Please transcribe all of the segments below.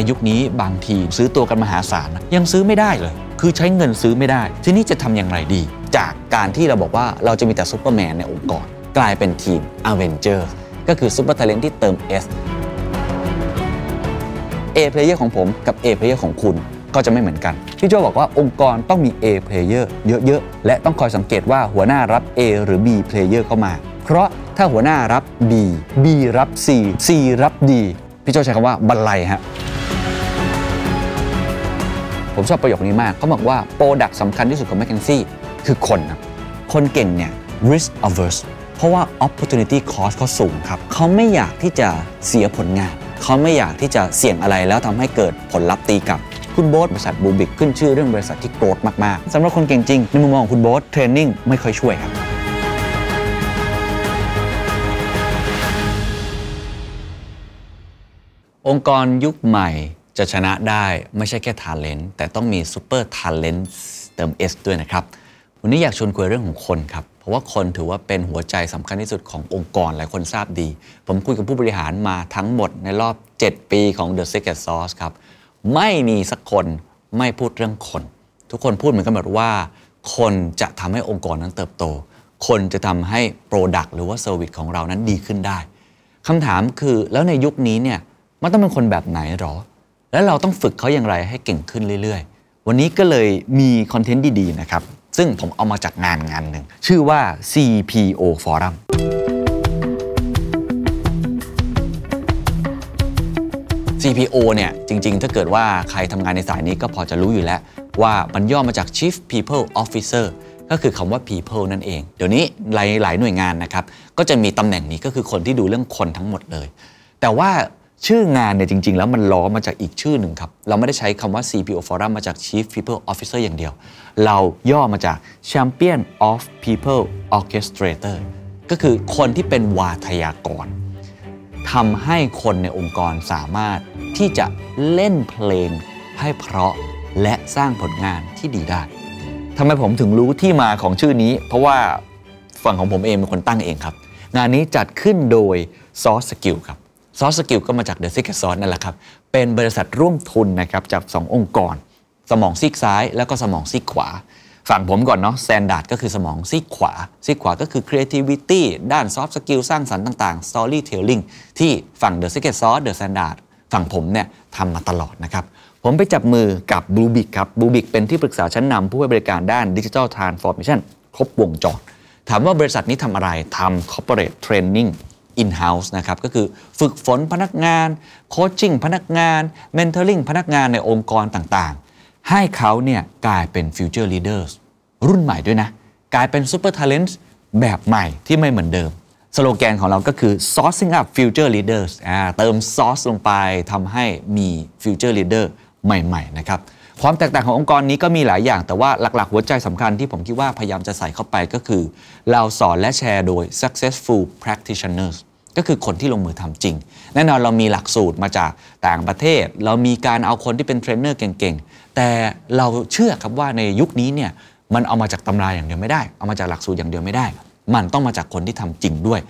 ในยุคนี้บางทีซื้อตัวกันมหาศาล ยังซื้อไม่ได้เลย คือใช้เงินซื้อไม่ได้ ทีนี้จะทำอย่างไรดี จากการที่เราบอกว่าเราจะมีแต่ซูเปอร์แมนในองค์กร กลายเป็นทีมอเวนเจอร์ก็คือซูเปอร์ทเลนที่เติม S A player ของผมกับ A player ของคุณก็จะไม่เหมือนกัน พี่โจบอกว่าองค์กรต้องมี A player เยอะๆ และต้องคอยสังเกตว่าหัวหน้ารับ A หรือ B player เข้ามา เพราะถ้าหัวหน้ารับ B B รับ C C รับ D พี่โจใช้คำว่าบันไลฮะผมชอบประโยคนี้มาก เขาบอกว่า โปรดักสำคัญที่สุดของแมคเคนซี่คือคนครับ คนเก่งเนี่ย risk averse เพราะว่า opportunity cost เขาสูงครับ เขาไม่อยากที่จะเสียผลงาน เขาไม่อยากที่จะเสี่ยงอะไรแล้วทำให้เกิดผลลัพธ์ตีกลับ คุณโบ๊ทบริษัทบูบิกขึ้นชื่อเรื่องบริษัทที่โกรธมาก ๆ สำหรับคนเก่ง จริง ในมุมมองของคุณโบ๊ทเทรนนิ่งไม่ค่อยช่วยครับ องค์กรยุคใหม่จะชนะได้ไม่ใช่แค่ทาเลนต์แต่ต้องมีซูเปอร์ทาลนต์เติม S ด้วยนะครับวันนี้อยากชวนคุยเรื่องของคนครับ เพราะว่าคนถือว่าเป็นหัวใจสำคัญที่สุดขององค์กรหลายคนทราบดี ผมคุยกับผู้บริหารมาทั้งหมดในรอบ 7 ปีของ The Secret Sauce ครับไม่มีสักคนไม่พูดเรื่องคน ทุกคนพูดเหมือนกันหมดว่า คนจะทำให้องค์กรนั้นเติบโต คนจะทำให้ Product หรือว่า Service ของเรานั้นดีขึ้นได้ คำถามคือแล้วในยุคนี้เนี่ยมันต้องเป็นคนแบบไหนหรอแล้วเราต้องฝึกเขาอย่างไรให้เก่งขึ้นเรื่อยๆ วันนี้ก็เลยมีคอนเทนต์ดีๆ นะครับ ซึ่งผมเอามาจากงานงานหนึ่ง ชื่อว่า CPO Forum CPO เนี่ย จริงๆ ถ้าเกิดว่าใครทำงานในสายนี้ก็พอจะรู้อยู่แล้ว ว่ามันย่อมาจาก Chief People Officer ก็คือคำว่า people นั่นเอง เดี๋ยวนี้หลายหลายหน่วยงานนะครับ ก็จะมีตำแหน่งนี้ก็คือคนที่ดูเรื่องคนทั้งหมดเลย แต่ว่าชื่องานเนี่ยจริงๆ แล้วมันล้อมาจากอีกชื่อหนึ่งครับ เราไม่ได้ใช้คำว่า CPO Forum มาจาก Chief People Officer อย่างเดียว เราย่อมาจาก Champion of People Orchestrator ก็คือคนที่เป็นวาทยากรทำให้คนในองค์กรสามารถที่จะเล่นเพลงให้เพราะและสร้างผลงานที่ดีได้ทำไมผมถึงรู้ที่มาของชื่อนี้ เพราะว่าฝั่งของผมเองเป็นคนตั้งเองครับ งานนี้จัดขึ้นโดย Source Skill ครับซอสสกิลก็มาจากเดอะซิกเกอร์ซอสนั่นแหละครับเป็นบริษัทร่วมทุนนะครับจาก 2 องค์กร สมองซีกซ้ายแล้วก็สมองซีกขวา ฝั่งผมก่อนเนาะแซนดาร์ดก็คือสมองซีกขวาซีกขวาก็คือ creativity ด้านซอฟต์สกิลสร้างสรรค์ต่าง ๆ storytelling ที่ฝั่ง The Secret Sauce The Standard ฝั่งผมเนี่ยทำมาตลอดนะครับผมไปจับมือกับบลูบิกครับบลูบิกเป็นที่ปรึกษาชั้นนำผู้ให้บริการด้านดิจิทัลทรานส์ฟอร์เมชันครบวงจรถามว่าบริษัทนี้ทำอะไรทำ corporate training in-house นะครับก็คือฝึกฝนพนักงาน โคชชิ่งพนักงาน เมนเทอร์ลิงพนักงานในองค์กรต่าง ๆ ให้เขาเนี่ยกลายเป็น future leaders รุ่นใหม่ด้วยนะ กลายเป็น super talents แบบใหม่ที่ไม่เหมือนเดิม สโลแกนของเราก็คือ sourcing up future leaders เติม source ลงไปทำให้มี future leader ใหม่ๆนะครับความแตกต่างขององค์กรนี้ก็มีหลายอย่าง แต่ว่าหลักๆหัวใจสำคัญที่ผมคิดว่าพยายามจะใส่เข้าไปก็คือ เราสอนและแชร์โดย successful practitioners ก็คือคนที่ลงมือทำจริง แน่นอนเรามีหลักสูตรมาจากต่างประเทศ เรามีการเอาคนที่เป็นเทรนเนอร์เก่งๆ แต่เราเชื่อครับว่าในยุคนี้เนี่ย มันเอามาจากตำราอย่างเดียวไม่ได้ เอามาจากหลักสูตรอย่างเดียวไม่ได้ มันต้องมาจากคนที่ทำจริงด้วย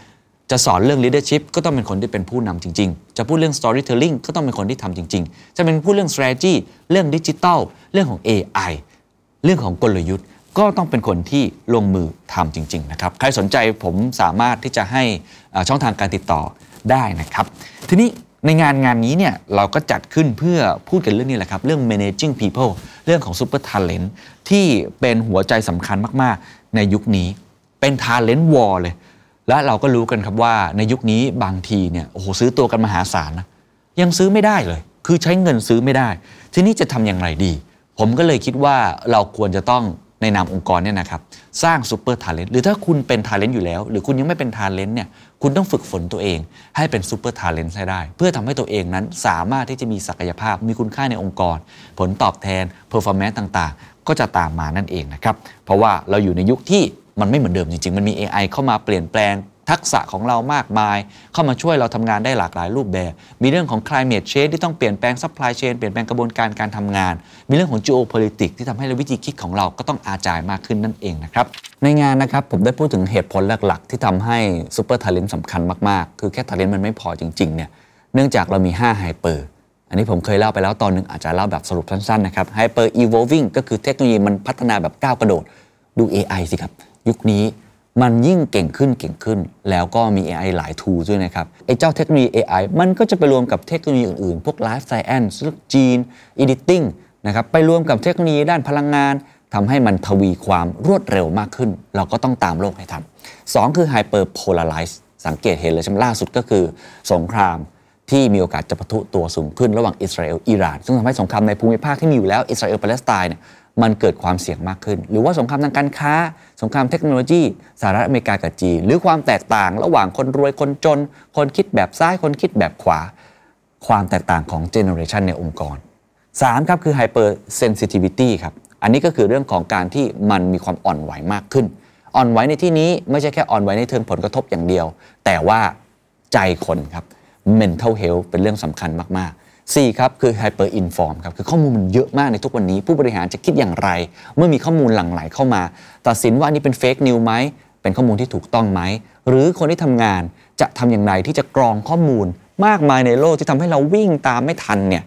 จะสอนเรื่อง leadership ก็ต้องเป็นคนที่เป็นผู้นำจริง ๆ จะพูดเรื่อง storytelling ก็ต้องเป็นคนที่ทำจริง ๆ จะเป็นผู้เรื่อง strategy เรื่องดิจิทัล เรื่องของ AI เรื่องของกลยุทธ์ก็ต้องเป็นคนที่ลงมือทำจริง ๆ นะครับ ใครสนใจผมสามารถที่จะให้ช่องทางการติดต่อได้นะครับ ทีนี้ในงานงานนี้เนี่ยเราก็จัดขึ้นเพื่อพูดกันเรื่องนี้แหละครับเรื่อง managing people เรื่องของ super talent ที่เป็นหัวใจสำคัญมากๆ ในยุคนี้ เป็น talent war เลย และเราก็รู้กันครับว่าในยุคนี้บางทีเนี่ย โอ้โหซื้อตัวกันมหาศาลนะ ยังซื้อไม่ได้เลย คือใช้เงินซื้อไม่ได้ ทีนี้จะทำอย่างไรดี ผมก็เลยคิดว่าเราควรจะต้องในนามองค์กรเนี่ยนะครับสร้างซูเปอร์ทาเลนต์หรือถ้าคุณเป็นทาเลนต์อยู่แล้ว หรือคุณยังไม่เป็นทาเลนต์เนี่ยคุณต้องฝึกฝนตัวเอง ให้เป็นซูเปอร์ทาเลนต์หได้ เพื่อทำให้ตัวเองนั้นสามารถที่จะมีศักยภาพ มีคุณค่าในองค์กร ผลตอบแทนเพอร์ฟอร์แมนซ์ต่างๆ ก็จะตามมานั่นเองนะครับเพราะว่าเราอยู่ในยุคที่มันไม่เหมือนเดิมจริงๆ มันมี AI เข้ามาเปลี่ยนแปลงทักษะของเรามากมาย เข้ามาช่วยเราทำงานได้หลากหลายรูปแบบ มีเรื่องของ climate change ที่ต้องเปลี่ยนแปลง supply chain เปลี่ยนแปลงกระบวนการการทำงาน มีเรื่องของ geopolitics ที่ทำให้วิธีคิดของเราก็ต้องอาจายมากขึ้นนั่นเองนะครับในงานนะครับผมได้พูดถึงเหตุผลหลักๆ ที่ทำให้ super talent สำสำคัญมากๆ คือแค่ talent มันไม่พอจริงๆ เนี่ยเนื่องจากเรามี 5 hyper อันนี้ผมเคยเล่าไปแล้วตอนนึงอาจจะเล่าแบบสรุปสั้นๆนะครับ Hyper Evolving ก็คือเทคโนโลยีมันพัฒนาแบบก้าวกระโดดดู AI สิครับยุคนี้มันยิ่งเก่งขึ้นเก่งขึ้น แล้วก็มี AI หลายทูด้วยนะครับไอ้เจ้าเทคโนโลยี AI มันก็จะไปรวมกับเทคโนโลยีอื่นๆ พวก Life Science จีน Editing นะครับไปรวมกับเทคโนโลยีด้านพลังงาน ทำให้มันทวีความรวดเร็วมากขึ้น เราก็ต้องตามโลกให้ทัน2คือ Hyper Polarize สังเกตเห็นเลยใช่ไหมล่าสุดก็คือ สงครามที่มีโอกาสจะปะทุตัวสูงขึ้นระหว่างอิสราเอลอิหร่านซึ่งทำให้สงครามในภูมิภาคที่มีอยู่แล้วอิสราเอลปาเลสไตน์เนี่ยมันเกิดความเสี่ยงมากขึ้น หรือว่าสงครามทางการค้าสงครามเทคโนโลยีสหรัฐอเมริกา กับจีน หรือความแตกต่างระหว่างคนรวยคนจน คนคิดแบบซ้ายคนคิดแบบขวา ความแตกต่างของเจเนอเรชันในองค์กร 3. ครับคือไฮเปอร์เซนซิทิวิตี้ครับอันนี้ก็คือเรื่องของการที่มันมีความอ่อนไหวมากขึ้น อ่อนไหวในที่นี้ไม่ใช่แค่อ่อนไหวในเทิงผลกระทบอย่างเดียว แต่ว่าใจคนครับ mental health เป็นเรื่องสำคัญมาก4ครับคือ hyper inform ครับคือข้อมูลมันเยอะมากในทุกวันนี้ผู้บริหารจะคิดอย่างไร เมื่อมีข้อมูลหลั่งไหลเข้ามา ตัดสินว่านี่เป็นเฟกนิวไหมเป็นข้อมูลที่ถูกต้องไหม หรือคนที่ทำงานจะทำอย่างไรที่จะกรองข้อมูล มากมายในโลกที่ทำให้เราวิ่งตามไม่ทันเนี่ย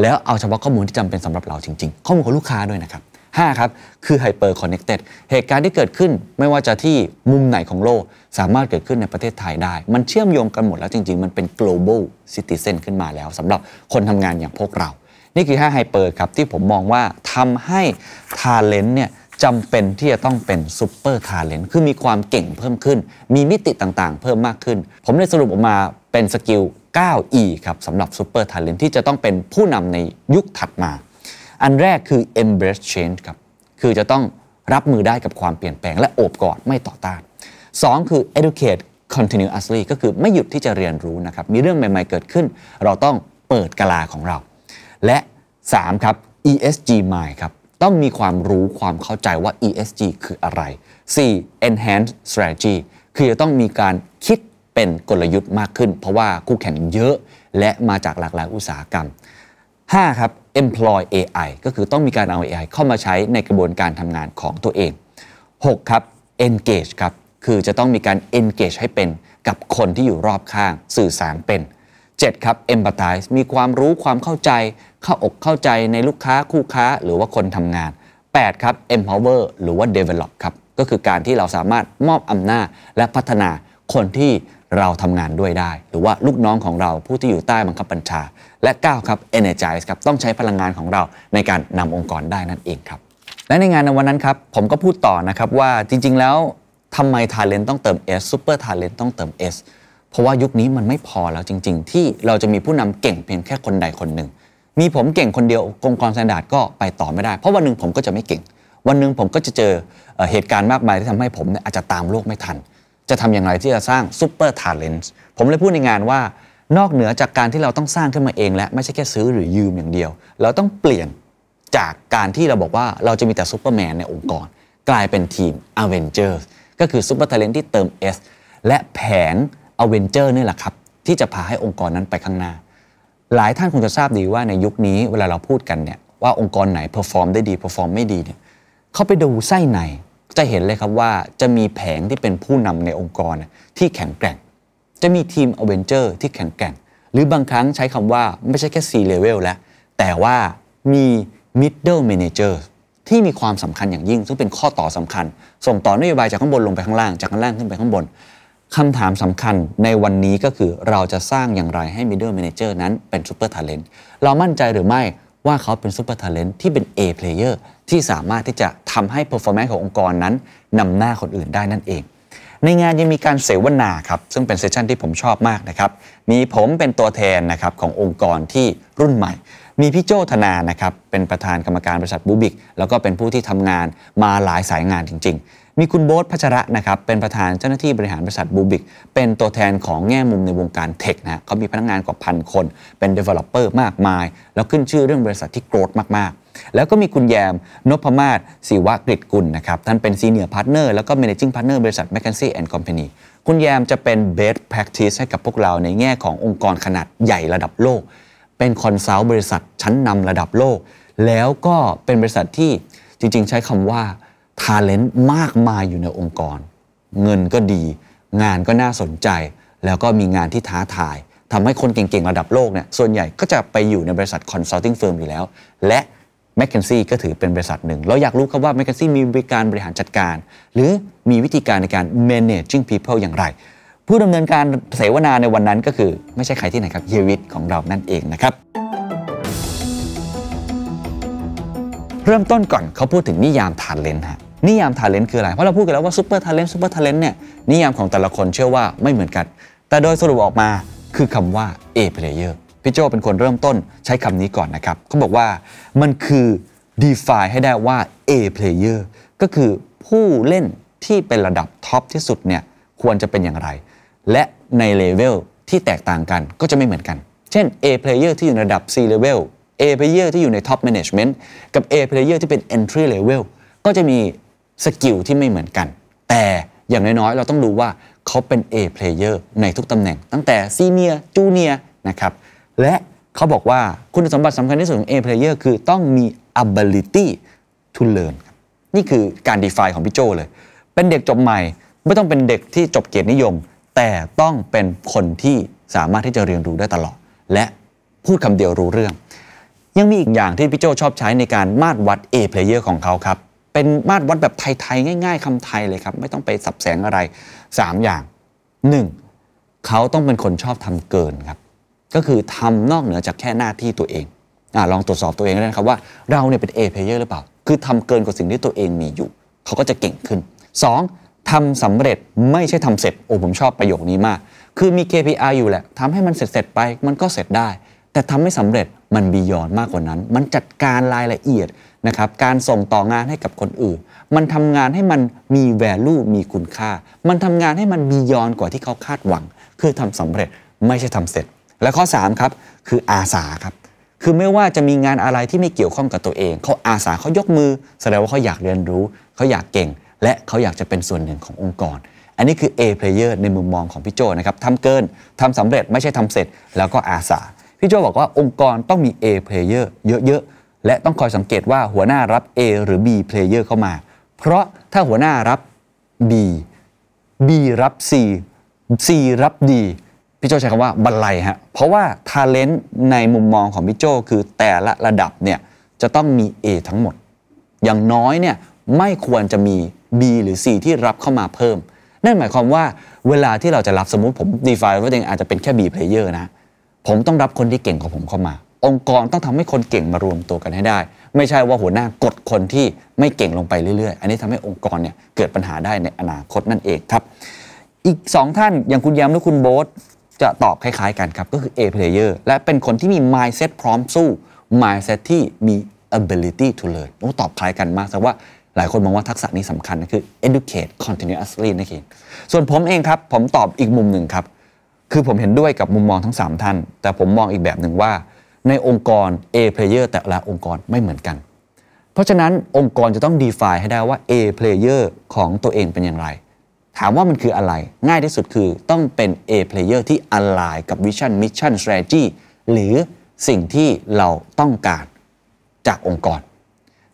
แล้วเอาเฉพาะข้อมูลที่จำเป็นสำหรับเราจริงๆ ข้อมูลของลูกค้าด้วยนะครับ5 ครับ คือไฮเปอร์คอนเนกเต็ด เหตุการณ์ที่เกิดขึ้น ไม่ว่าจะที่มุมไหนของโลก สามารถเกิดขึ้นในประเทศไทยได้ มันเชื่อมโยงกันหมดแล้วจริงๆ มันเป็น global citizen ขึ้นมาแล้วสำหรับคนทำงานอย่างพวกเรา นี่คือ 5 ไฮเปอร์ครับ ที่ผมมองว่าทำให้ทาเลนต์เนี่ยจำเป็นที่จะต้องเป็นซูเปอร์ทาเลนต์คือมีความเก่งเพิ่มขึ้น มีมิติต่างๆ เพิ่มมากขึ้น ผมได้สรุปออกมาเป็นสกิล 9E ครับสำหรับซูเปอร์ทาเลนต์ที่จะต้องเป็นผู้นำในยุคถัดมาอันแรกคือ embrace change ครับ คือจะต้องรับมือได้กับความเปลี่ยนแปลงและโอบกอดไม่ต่อต้าน2คือ educate continuously ก็คือไม่หยุดที่จะเรียนรู้นะครับ มีเรื่องใหม่ๆเกิดขึ้น เราต้องเปิดกลาของเรา และ 3 ครับ ESG mind ครับ ต้องมีความรู้ความเข้าใจว่า ESG คืออะไร 4. enhance strategy คือจะต้องมีการคิดเป็นกลยุทธ์มากขึ้นเพราะว่าคู่แข่งเยอะ และมาจากหลากหลายอุตสาหกรรม 5. ครับ employ AI ก็คือต้องมีการเอา AI เข้ามาใช้ในกระบวนการทำงานของตัวเอง 6. ครับ engage ครับ คือจะต้องมีการ engage ให้เป็นกับคนที่อยู่รอบข้างสื่อสารเป็น 7. ครับ empathize มีความรู้ความเข้าใจ เข้าอกเข้าใจในลูกค้าคู่ค้าหรือว่าคนทำงาน 8. ครับ empower หรือว่า develop ครับก็คือการที่เราสามารถมอบอำนาจและพัฒนาคนที่เราทำงานด้วยได้ หรือว่าลูกน้องของเราผู้ที่อยู่ใต้บังคับบัญชา และ9ครับ energize ครับต้องใช้พลังงานของเราในการนำองค์กรได้นั่นเองครับและในงานในวันนั้นครับผมก็พูดต่อนะครับว่าจริง ๆแล้วทำไมทาเลนต้องเติม S Super Talent ต้องเติม S เพราะว่ายุคนี้มันไม่พอแล้วจริง ๆ ที่เราจะมีผู้นำเก่งเพียงแค่คนใดคนหนึ่งมีผมเก่งคนเดียวองค์กรสแตนดาร์ดก็ไปต่อไม่ได้ เพราะวันหนึ่งผมก็จะไม่เก่ง วันหนึ่งผมก็จะเจอเหตุการณ์มากมายที่ทำให้ผมอาจจะตามโลกไม่ทันจะทำอย่างไรที่จะสร้างซูเปอร์ทาเลนต์ผมเลยพูดในงานว่านอกเหนือจากการที่เราต้องสร้างขึ้นมาเองและไม่ใช่แค่ซื้อหรือยืมอย่างเดียว เราต้องเปลี่ยนจากการที่เราบอกว่าเราจะมีแต่ซูเปอร์แมนในองค์กร กลายเป็นทีมอเวนเจอร์ก็คือซูเปอร์ทาเลนต์ที่เติม S และแผนอเวนเจอร์นี่แหละครับ ที่จะพาให้องค์กรนั้นไปข้างหน้า หลายท่านคงจะทราบดีว่าในยุคนี้เวลาเราพูดกันเนี่ยว่าองค์กรไหนเพอร์ฟอร์มได้ดีเพอร์ฟอร์มไม่ดีเนี่ยเขาไปดูไส้ในจะเห็นเลยครับว่าจะมีแผงที่เป็นผู้นำในองค์กรที่แข็งแกร่ง จะมีทีมอเวนเจอร์ที่แข็งแกร่ง หรือบางครั้งใช้คำว่าไม่ใช่แค่ C level แล้วแต่ว่ามี middle manager ที่มีความสำคัญอย่างยิ่งซึ่งเป็นข้อต่อสำคัญ ส่งต่อนโยบายจากข้างบนลงไปข้างล่างจากข้างล่างขึ้นไปข้างบน คำถามสำคัญในวันนี้ก็คือเราจะสร้างอย่างไรให้ middle manager นั้นเป็น super talent เรามั่นใจหรือไม่ว่าเขาเป็น super talent ที่เป็น A player ที่สามารถที่จะทำให้ performance ขององค์กรนั้น นำหน้าคนอื่นได้นั่นเอง ในงานยังมีการเสวนาครับซึ่งเป็นเซสชันที่ผมชอบมากนะครับมีผมเป็นตัวแทนนะครับขององค์กรที่รุ่นใหม่ มีพี่โจธนานะครับเป็นประธานกรรมการบริษัทบูบิกแล้วก็เป็นผู้ที่ทำงานมาหลายสายงานจริงๆ มีคุณโบ๊ทพัชระนะครับเป็นประธานเจ้าหน้าที่บริหารบริษัทบูบิกเป็นตัวแทนของแง่มุมในวงการเทคนะเขามีพนักงงานกว่าพันคน เป็น Developer มากมาย แล้วขึ้นชื่อเรื่องบริษัทที่โกรธมากๆแล้วก็มีคุณแยม นพมาศศิวะกฤตกุลนะครับ ท่านเป็นซีเนียร์พาร์ทเนอร์แล้วก็เนจิ้งพาร์ทเนอร์บริษัท m c k คนซี่แอนด์คอมพานี คุณแยมจะเป็นเบสแพคทิสให้กับพวกเราในแง่ขององค์กรขนาดใหญ่ระดับโลก เป็นคอนซัลท์บริษัทชั้นนำระดับโลกแล้วก็เป็นบริษัทที่จริงๆใช้คำว่าา a l e n t มากมายอยู่ในองค์กร เงินก็ดี งานก็น่าสนใจ แล้วก็มีงานที่ท้าทายทำให้คนเก่งๆระดับโลกเนี่ย ส่วนใหญ่ก็จะไปอยู่ในบริษัทคอนซัลทิงเฟิร์มอยู่แล้ว และแมคเคนซี่ก็ถือเป็นบริษัทหนึ่ง เราอยากรู้ครับว่าแมคเคนซี่มีบริการบริหารจัดการ หรือมีวิธีการในการ managing people อย่างไร ผู้ดำเนินการเสวนาในวันนั้นก็คือไม่ใช่ใครที่ไหนครับเยวิตของเรานั่นเองนะครับ เริ่มต้นก่อนเขาพูดถึงนิยามทาเลน์ฮะนิยามทาเลนต์คืออะไรเพราะเราพูดกันแล้วว่าซูเปอร์ทาเลนต์ซูเปอร์ทาเลนต์เนี่ยนิยามของแต่ละคนเชื่อว่าไม่เหมือนกัน แต่โดยสรุปออกมาคือคำว่า A player พี่โจเป็นคนเริ่มต้นใช้คำนี้ก่อนนะครับเขาบอกว่ามันคือ define ให้ได้ว่า A player ก็คือผู้เล่นที่เป็นระดับท็อปที่สุดเนี่ยควรจะเป็นอย่างไรและในเลเวลที่แตกต่างกันก็จะไม่เหมือนกัน เช่น A player ที่อยู่ในระดับ C level A player ที่อยู่ใน top management กับ A player ที่เป็น entry level ก็จะมีสกิลที่ไม่เหมือนกัน แต่อย่างน้อยๆเราต้องรู้ว่าเขาเป็น A player ในทุกตำแหน่ง ตั้งแต่ซีเนียร์จูเนียร์นะครับและเขาบอกว่าคุณสมบัติสำคัญที่สุดของ A player คือต้องมี ability to learn นี่คือการ define ของพี่โจเลย เป็นเด็กจบใหม่ไม่ต้องเป็นเด็กที่จบเกียรตินิยม แต่ต้องเป็นคนที่สามารถที่จะเรียนรู้ได้ตลอด และพูดคำเดียวรู้เรื่อง ยังมีอีกอย่างที่พี่โจชอบใช้ในการมาตรวัด A player ของเขาครับเป็นมาตรวัดแบบไทยๆง่าย ๆคำไทยเลยครับไม่ต้องไปสับแสงอะไร 3 อย่าง 1. เขาต้องเป็นคนชอบทำเกินครับก็คือทำนอกเหนือจากแค่หน้าที่ตัวเองอลองตรวจสอบตัวเองได้นะครับว่าเราเนี่ยเป็น A player หรือเปล่า คือทำเกินกว่าสิ่งที่ตัวเองมีอยู่ เขาก็จะเก่งขึ้น 2. ทำสำเร็จไม่ใช่ทำเสร็จ โอ้ผมชอบประโยคนี้มาก คือมี KPI อยู่แหละทำให้มันเสร็จเสร็จไป มันก็เสร็จได้ แต่ทำไม่สำเร็จ มันบียอนมากกว่านั้น มันจัดการรายละเอียดนะครับ การส่งต่องานให้กับคนอื่น มันทำงานให้มันมี value มีคุณค่า มันทำงานให้มันบียอนกว่าที่เขาคาดหวัง คือทำสำเร็จไม่ใช่ทำเสร็จและข้อ 3ครับคืออาสาครับคือไม่ว่าจะมีงานอะไรที่ไม่เกี่ยวข้องกับตัวเองเขาอาสาเขายกมือ แสดงว่าเขาอยากเรียนรู้เขาอยากเก่ง และเขาอยากจะเป็นส่วนหนึ่งขององค์กร อันนี้คือ A player ในมุมมองของพี่โจนะครับทำเกินทำสำเร็จไม่ใช่ทำเสร็จแล้วก็อาสาพี่โจบอกว่าองค์กรต้องมี A player เยอะๆและต้องคอยสังเกตว่าหัวหน้ารับ A หรือ B player เข้ามา เพราะถ้าหัวหน้ารับ B B รับ C C รับ D พี่โจใช้คำว่าบันเลยฮะเพราะว่าทาเลนต์ในมุมมองของพี่โจคือแต่ละระดับเนี่ยจะต้องมี A ทั้งหมด อย่างน้อยเนี่ยไม่ควรจะมี B หรือ C ที่รับเข้ามาเพิ่ม นั่นหมายความว่าเวลาที่เราจะรับสมมติผม d e f i n ว่าเองอาจจะเป็นแค่ B player นะผมต้องรับคนที่เก่งของผมเข้ามา องค์กรต้องทำให้คนเก่งมารวมตัวกันให้ได้ ไม่ใช่ว่าหัวหน้ากดคนที่ไม่เก่งลงไปเรื่อยๆ อันนี้ทำให้องค์กรเนี่ยเกิดปัญหาได้ในอนาคตนั่นเองครับ อีก 2 ท่านอย่างคุณแยามและคุณโบ๊ทจะตอบคล้ายๆกันครับก็คือ A player และเป็นคนที่มี mindset พร้อมสู้ mindset ที่มี ability to learn ตอบคล้ายกันมากแต่ว่าหลายคนมองว่าทักษะนี้สำคัญนะคือ educate continuously นะครับส่วนผมเองครับผมตอบอีกมุมหนึ่งครับคือผมเห็นด้วยกับมุมมองทั้ง 3 ท่าน แต่ผมมองอีกแบบหนึ่งว่า ในองค์กร A player แต่ละองค์กรไม่เหมือนกัน เพราะฉะนั้นองค์กรจะต้อง define ให้ได้ว่า A player ของตัวเองเป็นอย่างไรถามว่ามันคืออะไรง่ายที่สุดคือต้องเป็น A player ที่ align กับ vision mission strategy หรือสิ่งที่เราต้องการจากองค์กร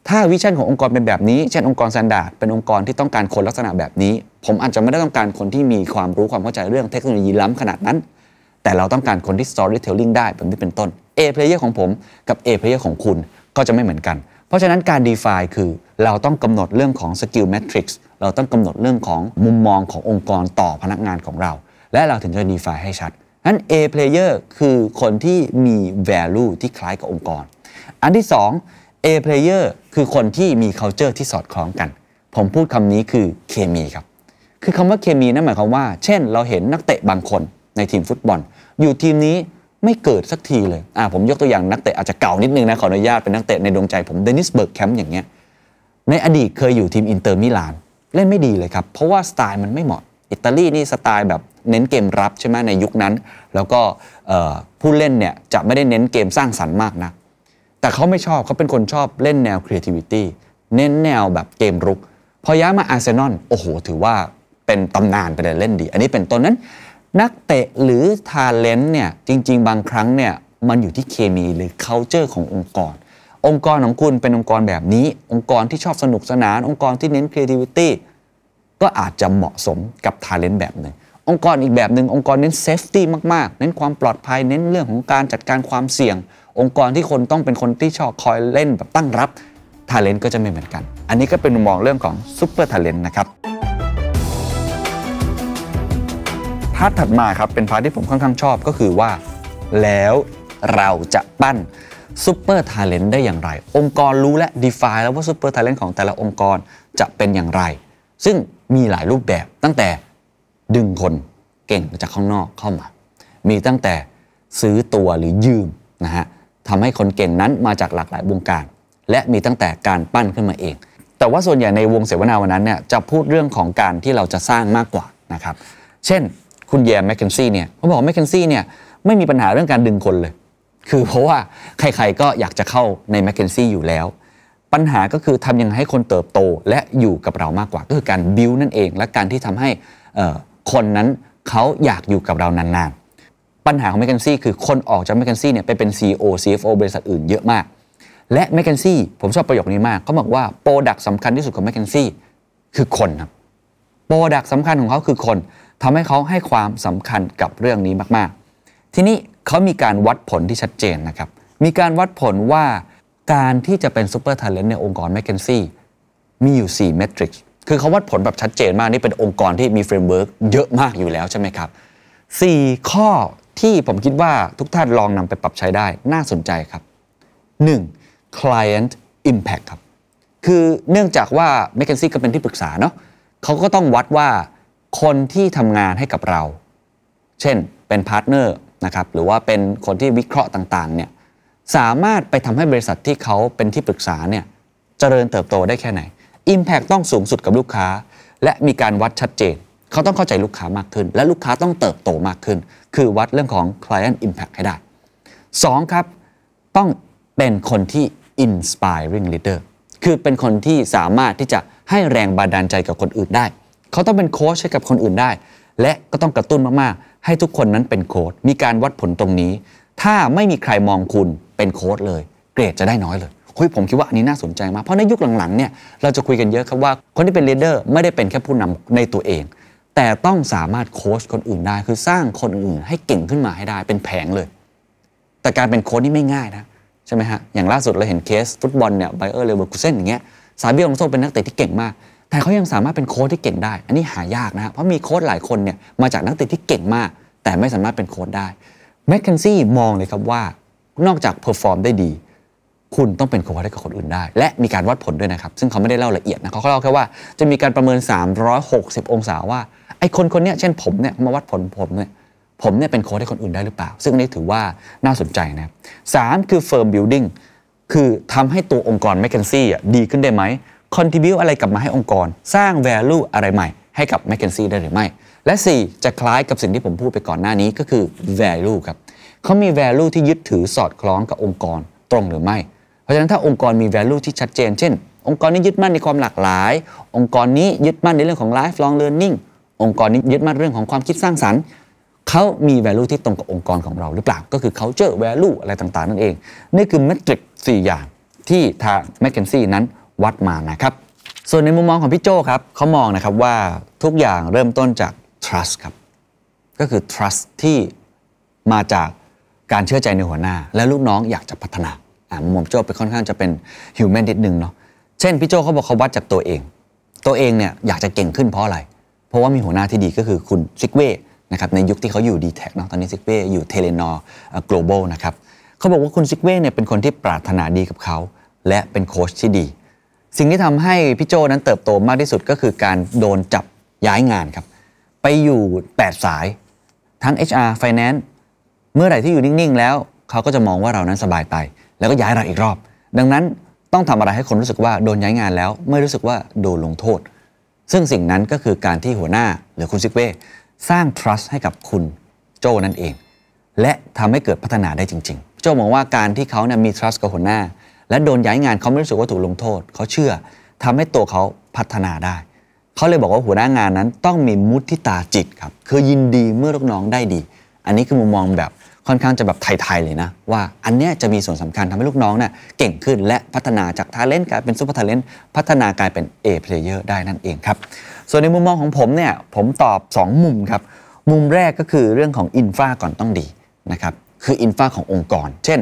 ถ้าวิชั่นขององค์กรเป็นแบบนี้เช่นองค์กรสแตนดาร์ดเป็นองค์กรที่ต้องการคนลักษณะแบบนี้ ผมอาจจะไม่ได้ต้องการคนที่มีความรู้ความเข้าใจเรื่องเทคโนโลยีล้ำขนาดนั้น แต่เราต้องการคนที่ storytelling ได้แบบนี้เป็นต้น A player ของผมกับ A player ของคุณก็จะไม่เหมือนกัน เพราะฉะนั้นการ define คือเราต้องกำหนดเรื่องของ skill matrix เราต้องกำหนดเรื่องของมุมมองขององค์กรต่อพนักงานของเรา และเราถึงจะดีไฟให้ชัดนั้น A player คือคนที่มี value ที่คล้ายกับองค์กร อันที่ 2 A player คือคนที่มี culture ที่สอดคล้องกัน ผมพูดคำนี้คือเคมีครับ คือคำว่าเคมีนั่นหมายความว่า เช่น เราเห็นนักเตะบางคนในทีมฟุตบอล อยู่ทีมนี้ไม่เกิดสักทีเลย อ่าผมยกตัวอย่างนักเตะอาจจะเก่านิดนึงนะ ขออนุญาตเป็นนักเตะในดวงใจผม เดนิส เบิร์กแคมป์อย่างเงี้ย ในอดีตเคยอยู่ทีมอินเตอร์มิลานเล่นไม่ดีเลยครับ เพราะว่าสไตล์มันไม่เหมาะ อิตาลีนี่สไตล์แบบเน้นเกมรับใช่ไหมในยุคนั้น แล้วก็ผู้เล่นเนี่ยจะไม่ได้เน้นเกมสร้างสรรค์มากนะัก แต่เขาไม่ชอบเขาเป็นคนชอบเล่นแนว creativity เน้นแนวแบบเกมรุก พอย้ายมาอาร์เซนอลโอ้โห ถือว่าเป็นตำนานไปเลยเล่นดี อันนี้เป็นต้นนั้น นักเตะหรือทาเลนต์เนี่ย จริง ๆ บางครั้งเนี่ยมันอยู่ที่เคมีหรือ culture ขององค์กรองค์กรของคุณเป็นองค์กรแบบนี้ องค์กรที่ชอบสนุกสนานองค์กรที่เน้น creativity ก็อาจจะเหมาะสมกับ talent แบบหนึ่งองค์กรอีกแบบหนึ่งองค์กรเน้น safety มากๆ เน้นความปลอดภัยเน้นเรื่องของการจัดการความเสี่ยง องค์กรที่คนต้องเป็นคนที่ชอบคอยเล่นแบบตั้งรับ talent ก็จะไม่เหมือนกัน อันนี้ก็เป็นมุมมองเรื่องของ super talent นะครับพาร์ทถัดมาครับเป็นพาร์ทที่ผมค่อนข้างชอบก็คือว่า แล้วเราจะปั้นซูเปอร์ทาเลนต์ได้อย่างไร องค์กรรู้และ define แล้วว่าซูเปอร์ทาเลนต์ของแต่ละองค์กรจะเป็นอย่างไร ซึ่งมีหลายรูปแบบ ตั้งแต่ดึงคนเก่งจากข้างนอกเข้ามา มีตั้งแต่ซื้อตัวหรือยืมนะฮะทำให้คนเก่งนั้นมาจากหลากหลายวงการ และมีตั้งแต่การปั้นขึ้นมาเอง แต่ว่าส่วนใหญ่ในวงเสวนาวันนั้นเนี่ยจะพูดเรื่องของการที่เราจะสร้างมากกว่านะครับ เช่นคุณแยมแมคเคนซี่เนี่ยเขาบอกแมคเคนซี่เนี่ยไม่มีปัญหาเรื่องการดึงคนเลยคือเพราะว่าใคร ๆก็อยากจะเข้าใน m c k เคนซี่อยู่แล้ว ปัญหาก็คือทำยังไงให้คนเติบโตและอยู่กับเรามากกว่า ก็คือการบิวนั่นเอง และการที่ทำให้คนนั้นเขาอยากอยู่กับเรานานๆ ปัญหาของ m c k เคนซี่คือคนออกจาก m c k เคนซี่เนี่ยไปเป็น CEO CFO บริษัทอื่น เยอะมาก และ m c k เคนซี่ผมชอบประโยคนี้มากเขาบอกว่าโปรดักสำคัญที่สุดของ m c k เคนซี่คือคนครับโปรดักสำคัญของเขาคือคนทำให้เขาให้ความสำคัญกับเรื่องนี้มากๆ ทีนี้เขามีการวัดผลที่ชัดเจนนะครับ มีการวัดผลว่าการที่จะเป็นซูเปอร์ทาเลนต์ในองค์กรแมคเคนซี่มีอยู่ 4 เมทริกซ์คือเขาวัดผลแบบชัดเจนมากนี่เป็นองค์กรที่มีเฟรมเวิร์กเยอะมากอยู่แล้วใช่ไหมครับ 4 ข้อที่ผมคิดว่าทุกท่านลองนำไปปรับใช้ได้น่าสนใจครับ 1. client impact ครับ คือเนื่องจากว่าแมคเคนซี่ก็เป็นที่ปรึกษาเนาะเขาก็ต้องวัดว่าคนที่ทำงานให้กับเรา เช่นเป็นพาร์ทเนอร์นะครับหรือว่าเป็นคนที่วิเคราะห์ต่างๆเนี่ยสามารถไปทำให้บริษัทที่เขาเป็นที่ปรึกษาเนี่ยเจริญเติบโตได้แค่ไหน Impact ต้องสูงสุดกับลูกค้า และมีการวัดชัดเจน เขาต้องเข้าใจลูกค้ามากขึ้น และลูกค้าต้องเติบโตมากขึ้น คือวัดเรื่องของ client impact ให้ได้ 2. ครับ ต้องเป็นคนที่ inspiring leader คือเป็นคนที่สามารถที่จะให้แรงบันดาลใจกับคนอื่นได้เขาต้องเป็นโค้ชให้กับคนอื่นได้ และก็ต้องกระตุ้นมากๆให้ทุกคนนั้นเป็นโค้ดมีการวัดผลตรงนี้ ถ้าไม่มีใครมองคุณเป็นโค้ดเลยเกรดจะได้น้อยเลยเฮ้ยผมคิดว่าอันนี้น่าสนใจมาก เพราะในยุคหลังๆเนี่ยเราจะคุยกันเยอะครับว่าคนที่เป็นเลดเดอร์ไม่ได้เป็นแค่ผู้นำในตัวเอง แต่ต้องสามารถโค้ชคนอื่นได้คือสร้างคนอื่นให้เก่งขึ้นมาให้ได้ เป็นแผงเลย แต่การเป็นโค้ชนี่ไม่ง่ายนะใช่ไหมฮะอย่างล่าสุดเราเห็นเคสฟุตบอลเนี่ยไบเออร์เลเวอร์คูเซ่นอย่างเงี้ยซาเบียลองโซเป็นนักเตะที่เก่งมากแต่เขายังสามารถเป็นโค้ดที่เก่งได้ อันนี้หายากนะเพราะมีโค้ดหลายคนเนี่ย มาจากนักเตะที่เก่งมาก แต่ไม่สามารถเป็นโค้ดได้แมคเคนซี่มองเลยครับว่านอกจากเพอร์ฟอร์มได้ดี คุณต้องเป็นโค้ดให้กับคนอื่นได้ และมีการวัดผลด้วยนะครับ ซึ่งเขาไม่ได้เล่าละเอียดนะเขาเล่าแค่ว่าจะมีการประเมิน 360 องศาว่าไอ้คนคนนี้เช่นผมเนี่ยมาวัดผล ผมเนี่ยผมเนี่ยเป็นโค้ดให้คนอื่นได้หรือเปล่า ซึ่งนี้ถือว่าน่าสนใจนะสามคือเฟิร์มบิลดิ้งคือทำให้ตัวองค์กรแมคเคนซี่ดีขึ้นได้ไหม contribu อะไรกลับมาให้องค์กรสร้าง value อะไรใหม่ ให้กับ m c k เ n นซีได้หรือไม่ และ 4 จะคล้ายกับสิ่งที่ผมพูดไปก่อนหน้านี้ก็คือ value ครับเขามี value ที่ยึดถือสอดคล้องกับองค์กรตรงหรือไม่ เพราะฉะนั้นถ้าองค์กรมี value ที่ชัดเจนเช่น องค์กรนี้ยึดมั่นในความหลากหลาย องค์กรนี้ยึดมั่นในเรื่องของ lifelong learning องค์กรนี้ยึดมั่นเรื่องของความคิดสร้างสรรค์เขามี value ที่ตรงกับองค์กรของเรา หรือเปล่าก็คือ culture value อะไรต่างๆ นั่นเอง นี่คือเม t ริก4อย่างที่ทาง m c k เ n ซี่นั้นวัดมานะครับส่วนในมุมมองของพี่โจครับเขามองนะครับว่าทุกอย่างเริ่มต้นจาก trust ครับ ก็คือ trust ที่มาจากการเชื่อใจในหัวหน้า และลูกน้องอยากจะพัฒนาอ่ามุมโจเป็นค่อนข้างจะเป็น human นิดนึงเนาะ เช่นพี่โจเขาบอกเขาวัดจากตัวเอง ตัวเองเนี่ยอยากจะเก่งขึ้นเพราะอะไร เพราะว่ามีหัวหน้าที่ดีก็คือคุณซิกเว่นะครับ ในยุคที่เขาอยู่ดีแท็กเนาะ ตอนนี้ซิกเว่อยู่เทเลนอร์ global นะครับเขาบอกว่าคุณซิกเว่เนี่ยเป็นคนที่ปรารถนาดีกับเขา และเป็นโค้ชที่ดีสิ่งที่ทำให้พี่โจนั้นเติบโตมากที่สุดก็คือการโดนจับย้ายงานครับไปอยู่8สายทั้ง HR Finance เมื่อไหร่ที่อยู่นิ่งๆ แล้ว เขาก็จะมองว่าเรานั้นสบายไปแล้วก็ย้ายเราอีกรอบ ดังนั้นต้องทำอะไรให้คนรู้สึกว่าโดนย้ายงานแล้วไม่รู้สึกว่าโดนลงโทษ ซึ่งสิ่งนั้นก็คือการที่หัวหน้าหรือคุณซิกเว่สร้าง trust ให้กับคุณโจนั่นเองและทำให้เกิดพัฒนาได้จริงๆ โจมองว่าการที่เขาเนี่ยมี trust กับหัวหน้าและโดนย้ายงานเขาไม่รู้สึกว่าถูกลงโทษ เขาเชื่อ ทำให้ตัวเขาพัฒนาได้ เขาเลยบอกว่า หัวหน้างานนั้น ต้องมีมุทิตาจิตครับคือยินดีเมื่อลูกน้องได้ดี อันนี้คือมุมมองแบบค่อนข้างจะแบบไทย ๆ เลยนะ ว่าอันเนี้ยจะมีส่วนสำคัญทำให้ลูกน้องเนะ่ยเก่งขึ้นและพัฒนาจากทาเล่นกลายเป็นซูเปอร์ทาเล่นพัฒนากลายเป็น A player ได้นั่นเองครับส่วนในมุมมองของผมเนี่ยผมตอบ 2 มุมครับมุมแรกก็คือเรื่องของอินฟาก่อนต้องดีนะครับคืออินฟาขององค์กร เช่น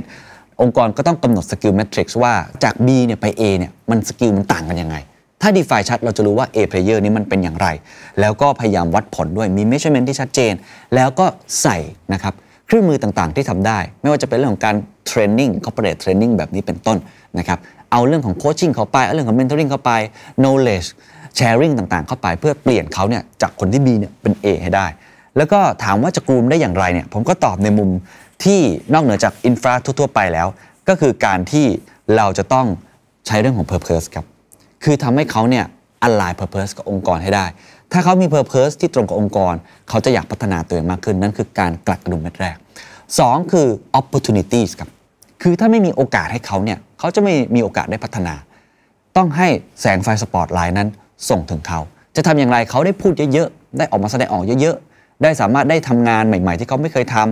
องค์กรก็ต้องกำหนดสกิลแมทริกซ์ว่าจาก B เนี่ยไป A เนี่ยมันสกิลมันต่างกันยังไงถ้าดี f i n ชัดเราจะรู้ว่า A player นี้มันเป็นอย่างไร แล้วก็พยายามวัดผลด้วยมีเมชเชอร์เมนที่ชัดเจน แล้วก็ใส่นะครับเครื่องมือต่างๆ ที่ทำได้ ไม่ว่าจะเป็นเรื่องของการเทรนนิ่งคอร์เปอเรทเทรนนิ่งแบบนี้เป็นต้นนะครับเอาเรื่องของโคชชิ่งเข้าไปเอาเรื่องของเมนเทอริงเข้าไปโนเล d แชร์ริ่งต่างๆ เข้าไปเพื่อเปลี่ยนเขาเนี่ยจากคนที่ B เนี่ยเป็น A ให้ได้ แล้วก็ถามว่าจะกลุ่มได้อย่างไรเนี่ยผมก็ตอบในมุมที่นอกเหนือจากอินฟราทั่วไปแล้วก็คือการที่เราจะต้องใช้เรื่องของ Purpose ครับ คือทำให้เขาเนี่ยอัลไลน์เพอร์เพกับองค์กรให้ได้ ถ้าเขามี Purpose ที่ตรงกับองค์กรเขาจะอยากพัฒนาตัวเองมากขึ้นนั่นคือการกลัดกระดุมเม็ดแรก 2 คือ opportunities ครับคือถ้าไม่มีโอกาสให้เขาเนี่ยเขาจะไม่มีโอกาสได้พัฒนา ต้องให้แสงไฟสปอตไลน์นั้นส่งถึงเขาจะทำอย่างไรเขาได้พูดเยอะๆ ได้ออกมาแสดงออกเยอะ ๆ ได้สามารถได้ทำงานใหม่ ๆ ที่เขาไม่เคยทำ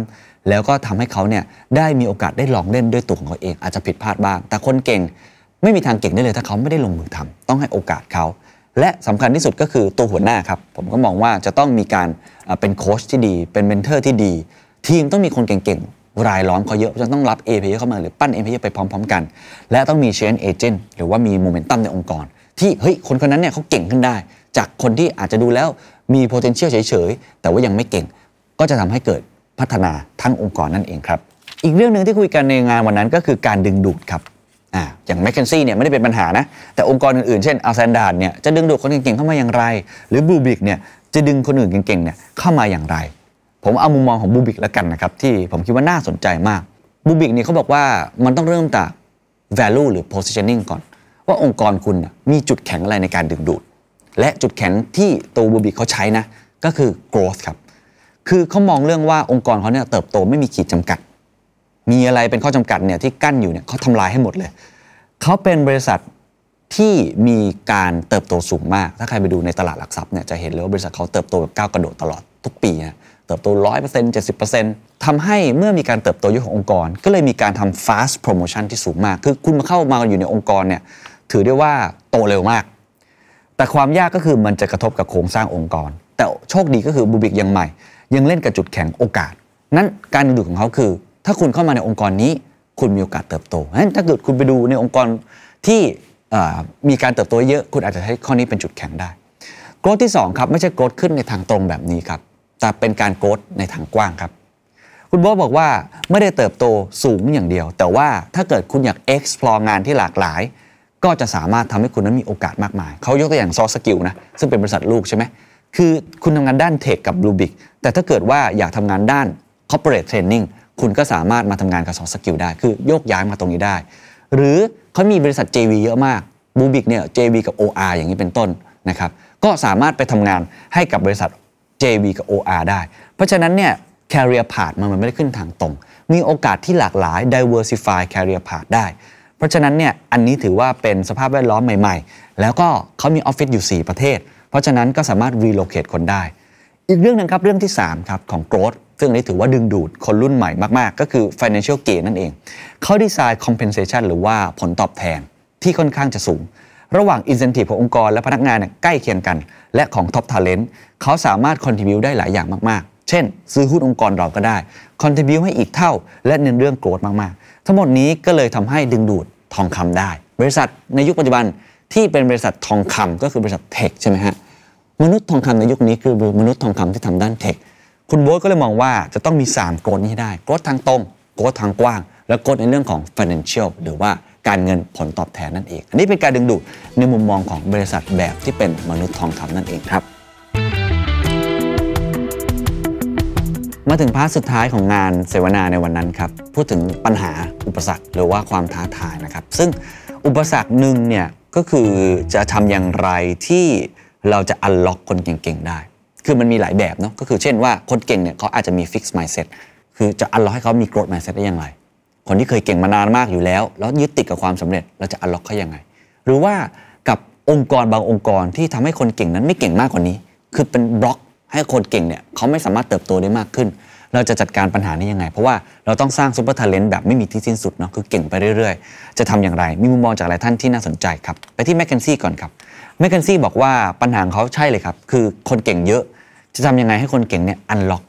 แล้วก็ทำให้เขาเนี่ยได้มีโอกาสได้ลองเล่นด้วยตัวของเขาเองอาจจะผิดพลาดบ้าง แต่คนเก่งไม่มีทางเก่งได้เลยถ้าเขาไม่ได้ลงมือทำ ต้องให้โอกาสเขาและสำคัญที่สุดก็คือตัวหัวหน้าครับผมก็มองว่าจะต้องมีการเป็นโค้ชที่ดีเป็นเมนเทอร์ที่ดี ทีมต้องมีคนเก่งๆรายล้อมเขาเยอะจนต้องรับ A p เเข้ามาหรือปั้น A p ไปพร้อมๆกัน และต้องมีเชนเอเจนต์หรือว่ามีโมเมนตัมในองค์กร ที่เฮ้ยคนคนนั้นเนี่ยเขาเก่งขึ้นได้ จากคนที่อาจจะดูแล้วมี potential เฉยๆแต่ว่ายังไม่เก่งก็จะทำให้เกิดพัฒนาทั้งองค์กรนั่นเองครับ อีกเรื่องหนึ่งที่คุยกันในงานวันนั้นก็คือการดึงดูดครับออย่างแมคเคนซี่เนี่ยไม่ได้เป็นปัญหานะแต่องค์กรอื่น ๆ เช่นอัลแซนดา์ดเนี่ยจะดึงดูดคนเก่ง ๆ เข้ามาอย่างไร หรือบูบิกเนี่ยจะดึงคนอื่นเก่งๆเนี่ยเข้ามาอย่างไร ผมเอามุมมองของบูบิกแล้วกันนะครับที่ผมคิดว่าน่าสนใจมากบูบิกเนี่ยเขาบอกว่ามันต้องเริ่มจาก value หรือ positioning ก่อน ว่าองค์กรคุณมีจุดแข็งอะไรในการดึงดูดและจุดแข็งที่ตัวบูบิกเขาใช้นะก็คือ growth ครับคือเขามองเรื่องว่าองค์กรเขาเนี่ยเติบโตไม่มีขีดจำกัด มีอะไรเป็นข้อจำกัดเนี่ยที่กั้นอยู่เนี่ยเขาทำลายให้หมดเลย เขาเป็นบริษัทที่มีการเติบโตสูงมาก ถ้าใครไปดูในตลาดหลักทรัพย์เนี่ยจะเห็นเลยว่าบริษัทเขาเติบโตแบบก้าวกระโดดตลอดทุกปีเติบโตร้อยเปอร์เซ็นต์เจ็ดสิบเปอร์เซ็นต์ทำให้เมื่อมีการเติบโตยุคขององค์กร ก็เลยมีการทำ fast promotion ที่สูงมาก คือคุณมาเข้ามาอยู่ในองค์กรเนี่ยถือได้ว่าโตเร็วมาก แต่ความยากก็คือมันจะกระทบกับโครงสร้างองค์กร แต่โชคดีก็คือบูบิกยังใหม่ยังเล่นกับจุดแข็งโอกาส นั้นการดึงดูดของเขาคือ ถ้าคุณเข้ามาในองค์กรนี้คุณมีโอกาสเติบโตงั้นถ้าเกิดคุณไปดูในองค์กรที่มีการเติบโตเยอะ คุณอาจจะใช้ข้อนี้เป็นจุดแข็งได้โกรธที่2ครับไม่ใช่โกรธขึ้นในทางตรงแบบนี้ครับแต่เป็นการโกรธในทางกว้างครับ คุณบบ๊บอกว่าไม่ได้เติบโตสูงอย่างเดียว แต่ว่าถ้าเกิดคุณอยาก explore งานที่หลากหลาย ก็จะสามารถทำให้คุณนั้นมีโอกาสมากมาย เขายกตัวอย่างซอสกิลนะซึ่งเป็นบริษัทลูกใช่ไหมคือคุณทำงานด้านเทคกับลูบิกแต่ถ้าเกิดว่าอยากทำงานด้าน corporate training คุณก็สามารถมาทำงานกับสองสกิลได้ คือโยกย้ายมาตรงนี้ได้ หรือเขามีบริษัท JV เยอะมากบูบิกเนี่ย JV กับ OR อย่างนี้เป็นต้นนะครับก็สามารถไปทำงานให้กับบริษัท JV กับ OR ได้ เพราะฉะนั้นเนี่ย career path มันไม่ได้ขึ้นทางตรง มีโอกาสที่หลากหลาย diversify career path ได้ เพราะฉะนั้นเนี่ยอันนี้ถือว่าเป็นสภาพแวดล้อมใหม่ ๆ แล้วก็เขามีออฟฟิศอยู่ 4 ประเทศเพราะฉะนั้นก็สามารถรีโลเคตคนได้ อีกเรื่องนึงครับเรื่องที่3ครับของโกรดซึ่งนี้ถือว่าดึงดูดคนรุ่นใหม่มากๆ ก็คือ financial gain นั่นเอง เขาดีไซน์ compensation หรือว่าผลตอบแทน ที่ค่อนข้างจะสูง ระหว่าง incentive ขององค์กรและพนักงานใกล้เคียงกัน และของ top talent เขาสามารถ contribute ได้หลายอย่างมากๆ เช่น ซื้อหุ้นองค์กรเราก็ได้ c o n t r i b u ให้อีกเท่าและเน้นเรื่องโกรธมากๆทั้งหมดนี้ก็เลยทำให้ดึงดูดทองคำได้ บริษัทในยุคปัจจุบันที่เป็นบริษัททองคำก็คือบริษัทเทคใช่ไหมฮะ มนุษย์ทองคำในยุคนี้คือมนุษย์ทองคำที่ทำด้านเทค คุณโบ๊ทก็เลยมองว่าจะต้องมี3โกดนี้ให้ได้โกดทางตรงโกดทางกว้าง และโกดในเรื่องของ financial หรือว่าการเงินผลตอบแทนนั่นเองอันนี้เป็นการดึงดูดในมุมมองของบริษัทแบบที่เป็นมนุษย์ทองคำนั่นเองครับ มาถึงพาร์ทสุดท้ายของงานเสวนาในวันนั้นครับพูดถึงปัญหาอุปสรรคหรือว่าความท้าทายนะครับ ซึ่งอุปสรรคหนึ่งเนี่ยก็คือจะทำอย่างไรที่เราจะอัลล็อกคนเก่งๆได้ คือมันมีหลายแบบเนาะ ก็คือเช่นว่าคนเก่งเนี่ยเขาอาจจะมีฟิกซ์มายเซ็ตคือจะอัลล็อกให้เขามีโกรธมายเซ็ตได้อย่างไรคนที่เคยเก่งมานานมากอยู่แล้ว แล้วยึดติดกับความสำเร็จเราจะอัลล็อกเขาอย่างไง หรือว่ากับองค์กรบางองค์กรที่ทำให้คนเก่งนั้นไม่เก่งมากกว่านี้ คือเป็นบล็อกให้คนเก่งเนี่ยเขาไม่สามารถเติบโตได้มากขึ้นเราจะจัดการปัญหานี้ยังไง เพราะว่าเราต้องสร้างซูเปอร์ทาเลนต์แบบไม่มีที่สิ้นสุดเนาะ คือเก่งไปเรื่อยๆ จะทำอย่างไร มีมุมมองจากหลายท่านที่น่าสนใจครับ ไปที่แมคเคนซี่ก่อนครับแมคเคนซี่บอกว่าปัญหาเขาใช่เลยครับ คือคนเก่งเยอะ จะทำยังไงให้คนเก่งเนี่ยอันล็อก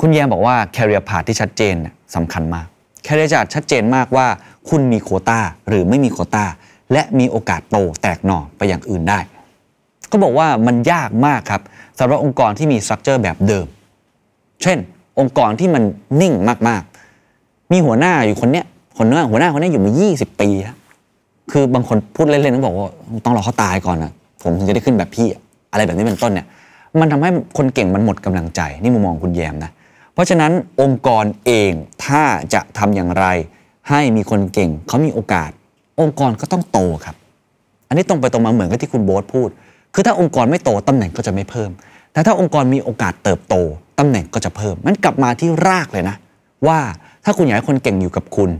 คุณแยมบอกว่าแคริเอร์พาที่ชัดเจนสำคัญมากคริเอร์จัดชัดเจนมากว่าคุณมีโคต้าหรือไม่มีโคต้าและมีโอกาสโตแตกหน่อไปอย่างอื่นได้ ก็บอกว่ามันยากมากครับสำหรับองค์กรที่มีสตรัคเจอร์แบบเดิม เช่นองค์กรที่มันนิ่งมากๆ มีหัวหน้าอยู่คนเนี้ย คนเนี้ยหัวหน้าคนนี้อยู่มา20 ปีแล้วคือบางคนพูดเล่นๆต้องบอกว่าต้องรอเขาตายก่อนนะผมถึงจะได้ขึ้นแบบพี่ อะไรแบบนี้เป็นต้นเนี่ย มันทำให้คนเก่งมันหมดกำลังใจ นี่มุมมองคุณแยมนะ เพราะฉะนั้นองค์กรเองถ้าจะทำอย่างไรให้มีคนเก่งเขามีโอกาส องค์กรก็ต้องโตครับ อันนี้ตรงไปตรงมาเหมือนกับที่คุณโบ๊ทพูด คือถ้าองค์กรไม่โตตำแหน่งก็จะไม่เพิ่ม แต่ถ้าองค์กรมีโอกาสเติบโตตำแหน่งก็จะเพิ่มมันกลับมาที่รากเลยนะ ว่าถ้าคุณอยากให้คนเก่งอยู่กับคุณ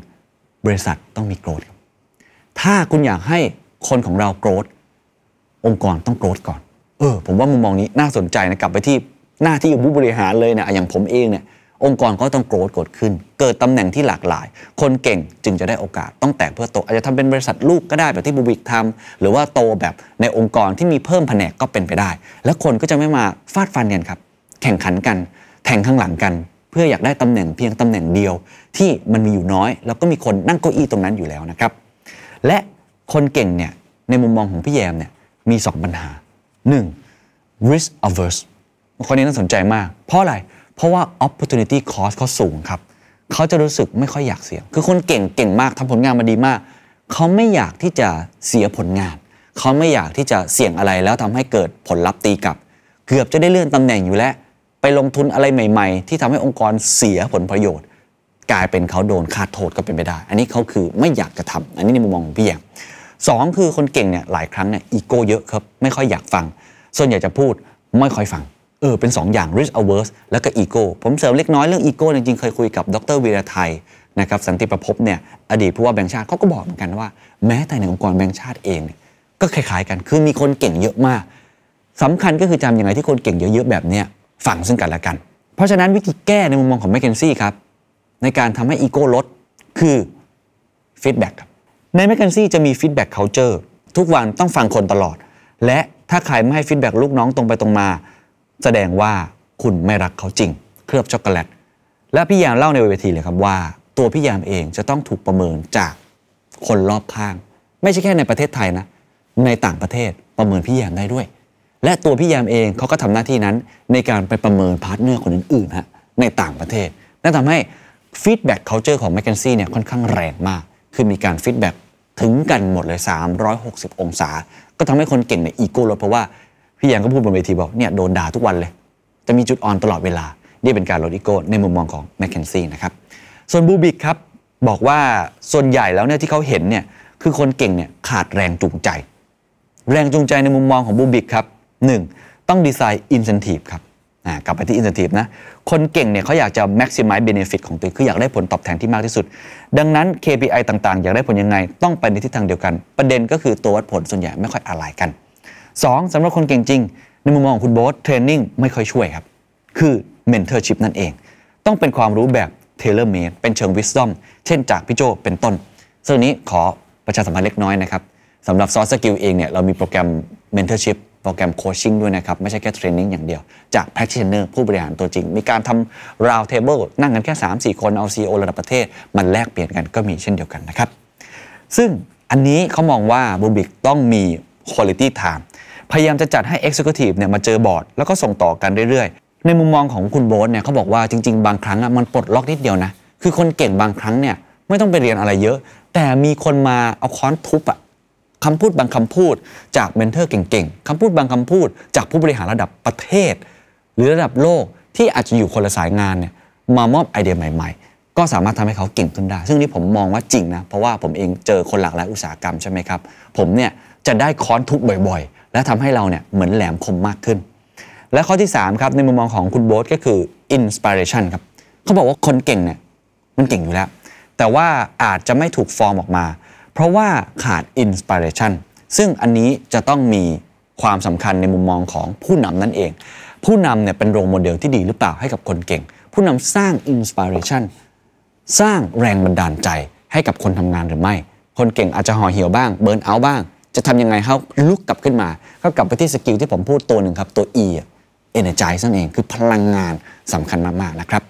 บริษัทต้องมีโกรธถ้าคุณอยากให้คนของเราโกรธองค์กรต้องโกรธก่อน เออ ผมว่ามุมมองนี้น่าสนใจนะกลับไปที่หน้าที่ของผู้บริหารเลยเนะี่ยอย่างผมเองเนี่ย องค์กรก็ต้องโกรธกดขึ้น เกิดตำแหน่งที่หลากหลาย คนเก่งจึงจะได้โอกาส ต้องแตกเพื่อโตอาจจะทำเป็นบริษัทลูกก็ได้แบบที่บูบิกทำหรือว่าโตแบบในองค์กรที่มีเพิ่มแผนกก็เป็นไปได้ และคนก็จะไม่มาฟาดฟันกันครับแข่งขันกัน แทงข้างหลังกัน เพื่ออยากได้ตำแหน่งเพียงตำแหน่งเดียวที่มันมีอยู่น้อย แล้วก็มีคนนั่งเก้าอี้ตรงนั้นอยู่แล้วนะครับ และคนเก่งเนี่ย ในมุมมองของพี่แยมเนี่ย มี 2 ปัญหา 1. risk averse คนนี้น่าสนใจมาก เพราะอะไร เพราะว่า opportunity cost เขาสูงครับ เขาจะรู้สึกไม่ค่อยอยากเสี่ยง คือคนเก่งเก่งมากทำผลงานมาดีมาก เขาไม่อยากที่จะเสียผลงาน เขาไม่อยากที่จะเสี่ยงอะไรแล้วทำให้เกิดผลลัพธ์ตีกลับ เกือบจะได้เลื่อนตำแหน่งอยู่แล้วไปลงทุนอะไรใหม่ ๆ ที่ทำให้องค์กรเสียผลประโยชน์ กลายเป็นเขาโดนค่าโทษก็เป็นไปได้ อันนี้เขาคือไม่อยากจะทำ อันนี้ในมุมมองของพี่แยมสองคือคนเก่งเนี่ยหลายครั้งเนี่ยอีโก้เยอะครับไม่ค่อยอยากฟัง ส่วนใหญ่จะพูดไม่ค่อยฟังเออเป็น2ออย่าง risk averse แล้วก็ ego ผมเสริมเล็กน้อยเรื่อง ego จริงๆเคยคุยกับดรวีระไทยนะครับสันติประพบเนี่ยอดีตผู้ว่าแบงค์ชาติเขาก็บอกเหมือนกันว่า แม้แต่ในองค์กรแบงค์ชาติเองเก็คล้ายๆกัน คือมีคนเก่งเยอะมาก สำคัญก็คือจำอย่างไรที่คนเก่งเยอะๆแบบเนี้ยฝั่งซึ่งกันและกัน เพราะฉะนั้นวิธีแก้ในมุมมองของแมคเคนซี่ครับในการทำให้อีโก้ลดคือฟีดแบ็กครับในแมคเคนซี่จะมีฟีดแบ็กเคาน์เตอร์ทุกวันต้องฟังคนตลอด และถ้าใครไม่ให้ฟีดแบ็กลูกน้องตรงไปตรงมา แสดงว่าคุณไม่รักเขาจริง เคลือบช็อกโกแลตและพี่ยามเล่าในเวทีเลยครับว่าตัวพี่ยามเองจะต้องถูกประเมินจากคนรอบข้าง ไม่ใช่แค่ในประเทศไทยนะในต่างประเทศประเมินพี่ยามได้ด้วยและตัวพี่ยามเองเขาก็ทำหน้าที่นั้นในการไปประเมินพาร์ทเนอร์คนอื่นๆฮะในต่างประเทศนั่นทำให้ฟีดแบ็กเคาน์เตอร์ของแมคเคนซี่เนี่ยค่อนข้างแรงมาก คือมีการฟีดแบ็กถึงกันหมดเลย360 องศา ก็ทำให้คนเก่งเนี่ยอีโก้ลดเพราะว่าพี่ยามก็พูดบนเวทีบอกเนี่ยโดนด่าทุกวันเลย จะมีจุดอ่อนตลอดเวลานี่เป็นการลดอีโก้ในมุมมองของแมคเคนซี่นะครับ ส่วนบูบิกครับบอกว่าส่วนใหญ่แล้วเนี่ยที่เขาเห็นเนี่ยคือคนเก่งเนี่ยขาดแรงจูงใจ แรงจูงใจในมุมมองของบูบิกครับ 1. ต้องดีไซน์ incentive ครับกลับไปที่ incentive นะคนเก่งเนี่ยเขาอยากจะ maximize benefit ของตัวคืออยากได้ผลตอบแทนที่มากที่สุด ดังนั้น KPI ต่างๆ อยากได้ผลยังไง ต้องไปในทิศทางเดียวกัน ประเด็นก็คือตัววัดผลส่วนใหญ่ไม่ค่อยอะไรกัน 2. สำหรับคนเก่งจริง ในมุมมองของคุณโบสเทรนนิ่งไม่ค่อยช่วยครับคือ mentorship นั่นเอง ต้องเป็นความรู้แบบ tailor made เป็นเชิง wisdom เช่นจากพี่โจเป็นต้นซึ่งนี้ขอประชาสัมพันธ์เล็กน้อยนะครับสำหรับ soft skill เองเนี่ยเรามีโปรแกรม mentorship โปรแกรมโคชชิ่งด้วยนะครับ ไม่ใช่แค่เทรนนิ่งอย่างเดียวจากแพ a ช t i t i o n ผู้บริหารตัวจริง มีการทำราวเทเบิลนั่งกันแค่ 3-4 คน เอา CEO ระดับประเทศ มันแลกเปลี่ยนกันก็มีเช่นเดียวกันนะครับ ซึ่งอันนี้เขามองว่าบูบิกต้องมีุณลิตี้ไทม์พยายามจะจัดให้เอ e ซ e คิวทีฟเนี่ยมาเจอบอร์ด แล้วก็ส่งต่อกันเรื่อยๆ ในมุมมองของคุณโบสเนี่ยเขาบอกว่า จริงๆ บางครั้งอ่ะมันปลดล็อกนิดเดียวนะคือคนเก่งบางครั้งเนี่ยไม่ต้องไปเรียนอะไรเยอะ แต่มีคนมาเอาค้อนทุบอ่ะคำพูดบางคำพูดจากเมนเทอร์เก่งๆ คำพูดบางคำพูดจากผู้บริหารระดับประเทศ หรือระดับโลกที่อาจจะอยู่คนละสายงานเนี่ยมามอบไอเดียใหม่ ๆ ก็สามารถทำให้เขาเก่งขึ้นได้ ซึ่งนี่ผมมองว่าจริงนะเพราะว่าผมเองเจอคนหลากหลายอุตสาหกรรมใช่ไหมครับผมเนี่ยจะได้ค้อนทุบบ่อยๆ และทำให้เราเนี่ยเหมือนแหลมคมมากขึ้น และข้อที่3ครับในมุมมองของคุณโบ๊ทก็คือ inspiration ครับเขาบอกว่าคนเก่งเนี่ยมันเก่งอยู่แล้ว แต่ว่าอาจจะไม่ถูกฟอร์มออกมาเพราะว่าขาดอินสปิเรชันซึ่งอันนี้จะต้องมีความสำคัญในมุมมองของผู้นำนั่นเอง ผู้นำเนี่ยเป็นโรโมเดลที่ดีหรือเปล่าให้กับคนเก่ง ผู้นำสร้างอินสปิเรชันสร้างแรงบันดาลใจให้กับคนทำงานหรือไม่ คนเก่งอาจจะห่อเหี่ยวบ้าง เบิร์นเอาบ้าง จะทำยังไงเขาลุกกลับขึ้นมาก็กลับไปที่สกิลที่ผมพูดตัวหนึ่งครับตัว E อเอเนจ z ยนั่นเองคือพลังงานสำคัญมากๆนะครับ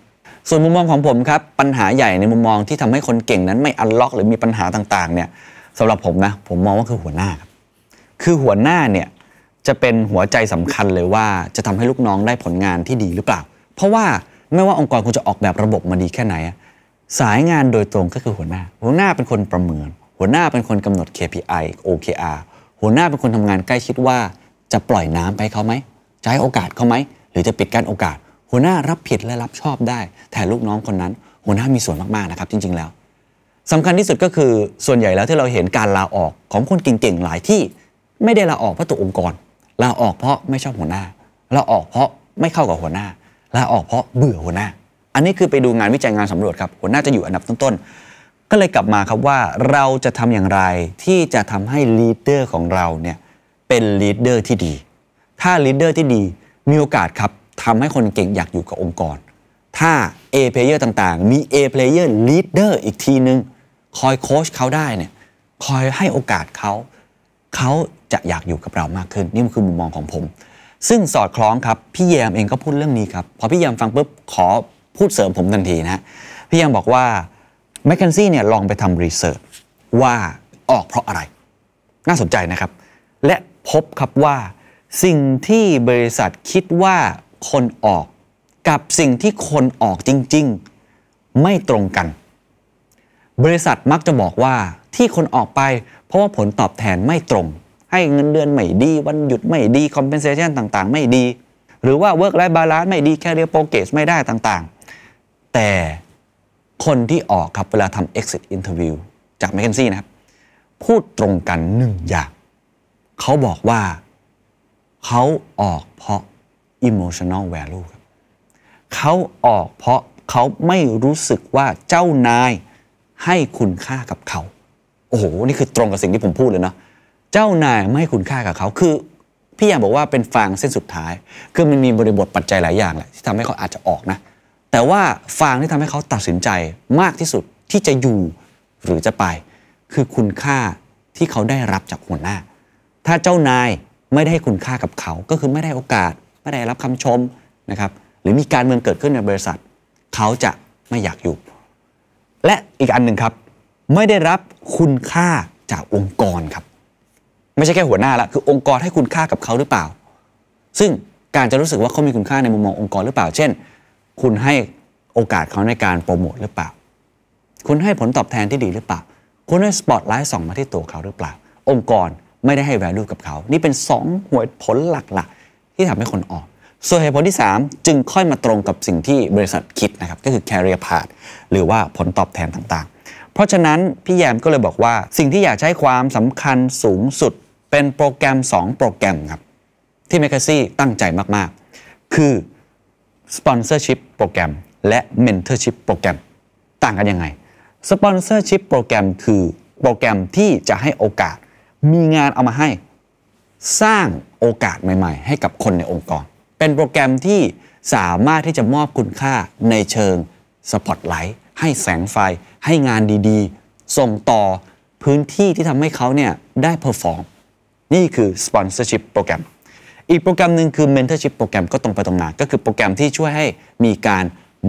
ส่วนมุมมองของผมครับปัญหาใหญ่ในมุมมองที่ทำให้คนเก่งนั้นไม่อันล็อก หรือมีปัญหาต่างๆเนี่ยสำหรับผมนะ ผมมองว่าคือหัวหน้าครับคือหัวหน้าเนี่ยจะเป็นหัวใจสำคัญเลยว่าจะทำให้ลูกน้องได้ผลงานที่ดีหรือเปล่า เพราะว่าไม่ว่าองค์กรคุณจะออกแบบระบบมาดีแค่ไหน สายงานโดยตรงก็คือหัวหน้า หัวหน้าเป็นคนประเมิน หัวหน้าเป็นคนกำหนด KPI OKR หัวหน้าเป็นคนทำงานใกล้ชิดว่าจะปล่อยน้ำไปเขาไหมจะให้โอกาสเขาไหมหรือจะปิดกั้นโอกาสหัวหน้ารับผิดและรับชอบได้ แต่ลูกน้องคนนั้น หัวหน้ามีส่วนมากๆนะครับ จริงๆ แล้ว สำคัญที่สุดก็คือส่วนใหญ่แล้วที่เราเห็นการลาออกของคนเก่งๆหลายที่ ไม่ได้ลาออกเพราะตัวองค์กรลาออกเพราะไม่ชอบหัวหน้าลาออกเพราะไม่เข้ากับหัวหน้าลาออกเพราะเบื่อหัวหน้า อันนี้คือไปดูงานวิจัยงานสำรวจครับหัวหน้าจะอยู่อันดับต้นๆก็เลยกลับมาครับว่าเราจะทำอย่างไรที่จะทำให้ลีดเดอร์ของเราเนี่ยเป็นลีดเดอร์ที่ดีถ้าลีดเดอร์ที่ดีมีโอกาสครับทำให้คนเก่งอยากอยู่กับองค์กร ถ้า A player ต่าง ๆ มี A player leader อีกทีนึง คอยโค้ชเขาได้เนี่ย คอยให้โอกาสเขา เขาจะอยากอยู่กับเรามากขึ้น นี่คือมุมมองของผม ซึ่งสอดคล้องครับพี่แยมเองก็พูดเรื่องนี้ครับพอพี่แยมฟังปุ๊บ ขอพูดเสริมผมทันทีนะพี่แยมบอกว่าแมคเคนซี่เนี่ยลองไปทำรีเสิร์ชว่าออกเพราะอะไร น่าสนใจนะครับ และพบครับว่าสิ่งที่บริษัทคิดว่าคนออกกับสิ่งที่คนออกจริงๆไม่ตรงกัน บริษัทมักจะบอกว่าที่คนออกไปเพราะว่าผลตอบแทนไม่ตรงให้เงินเดือนไม่ดี วันหยุดไม่ดี คอมเพนเซชันต่าง ๆ ไม่ดี หรือว่าเวิร์กไลฟ์บาลานซ์ไม่ดีแคเรียโปรเกสไม่ได้ต่างๆ แต่คนที่ออกครับเวลาทำ exit interview จากแมคเคนซี่นะครับ พูดตรงกันหนึ่งอย่าง เขาบอกว่าเขาออกเพราะ emotional value ครับเขาออกเพราะเขาไม่รู้สึกว่าเจ้านายให้คุณค่ากับเขาโอ้โห นี่คือตรงกับสิ่งที่ผมพูดเลยเนาะเจ้านายไม่ให้คุณค่ากับเขา คือ พี่อยากบอกว่าเป็นฟางเส้นสุดท้าย คือมันมีบริบทปัจจัยหลายอย่างแหละ ที่ทำให้เขาอาจจะออกนะ แต่ว่าฟางที่ทำให้เขาตัดสินใจมากที่สุดที่จะอยู่หรือจะไป คือคุณค่าที่เขาได้รับจากหัวหน้า ถ้าเจ้านายไม่ได้ให้คุณค่ากับเขาก็คือไม่ได้โอกาสไม่ได้รับคำชมนะครับหรือมีการเมืองเกิดขึ้นในบริษัทเขาจะไม่อยากอยู่ และอีกอันหนึ่งครับ ไม่ได้รับคุณค่าจากองค์กรครับ ไม่ใช่แค่หัวหน้าละคือ องค์กรให้คุณค่ากับเขาหรือเปล่า ซึ่งการจะรู้สึกว่าเขามีคุณค่าในมุมมององค์กรหรือเปล่า เช่น คุณให้โอกาสเขาในการโปรโมทหรือเปล่า คุณให้ผลตอบแทนที่ดีหรือเปล่าคุณให้สปอตไลท์ส่องมาที่ตัวเขาหรือเปล่า องค์กรไม่ได้ให้แวลูกับเขานี่เป็น2หัวผลหลักๆที่ทำให้คนออกส่วนเหตุผลที่3 จึงค่อยมาตรงกับสิ่งที่บริษัทคิดนะครับก็คือ career path หรือว่าผลตอบแทนต่างๆ เพราะฉะนั้น พี่แยมก็เลยบอกว่าสิ่งที่อยากใช้ความสำคัญสูงสุดเป็นโปรแกรม 2 โปรแกรมครับที่เมคคาซี่ตั้งใจมากๆ คือ Sponsorship โปรแกรมและ Mentorship โปรแกรมต่างกันยังไง Sponsorship โปรแกรมคือโปรแกรมที่จะให้โอกาสมีงานเอามาให้สร้างโอกาสใหม่ๆ ให้กับคนในองค์กร เป็นโปรแกรมที่สามารถที่จะมอบคุณค่าในเชิงสปอตไลท์ให้แสงไฟ ให้งานดีๆ ส่งต่อพื้นที่ที่ทำให้เขาเนี่ยได้เพอร์ฟอร์มนี่คือสปอนเซอร์ชิพโปรแกรมอีกโปรแกรมหนึ่งคือเมนเทอร์ชิพโปรแกรมก็ตรงไปตรงมาก็คือโปรแกรมที่ช่วยให้มีการ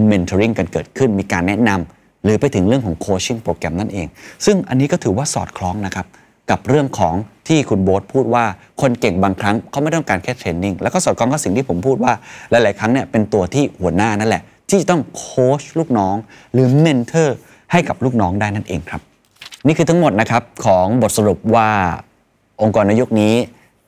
เ e n t o r ริงกันเกิดขึ้น มีการแนะนำหรือไปถึงเรื่องของโคชชิ่งโปรแกรมนั่นเองซึ่งอันนี้ก็ถือว่าสอดคล้องนะครับกับเรื่องของที่คุณโบ๊ทพูดว่าคนเก่งบางครั้ง เขาไม่ต้องการแค่เทรนนิ่งแล้วก็สอดคล้องกับสิ่งที่ผมพูดว่าหลายๆครั้งเนี่ยเป็นตัวที่หัวหน้านั่นแหละ ที่จะต้องโค้ชลูกน้อง หรือเมนเทอร์ให้กับลูกน้องได้นั่นเองครับ นี่คือทั้งหมดนะครับของบทสรุปว่าองค์กรในยุคนี้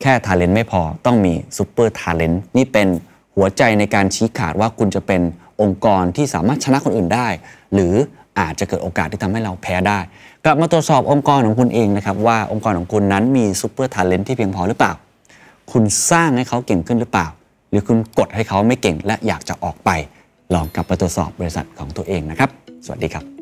แค่ทาเลนต์ไม่พอต้องมีซูเปอร์ทาเลนต์นี่เป็นหัวใจในการชี้ขาดว่าคุณจะเป็นองค์กรที่สามารถชนะคนอื่นได้ หรืออาจจะเกิดโอกาสที่ทำให้เราแพ้ได้กลับมาตรวจสอบองค์กรของคุณเองนะครับว่าองค์กรของคุณนั้นมีซูเปอร์ทาเลนต์ที่เพียงพอหรือเปล่า คุณสร้างให้เขาเก่งขึ้นหรือเปล่า หรือคุณกดให้เขาไม่เก่งและอยากจะออกไป ลองกลับมาตรวจสอบบริษัทของตัวเองนะครับ สวัสดีครับ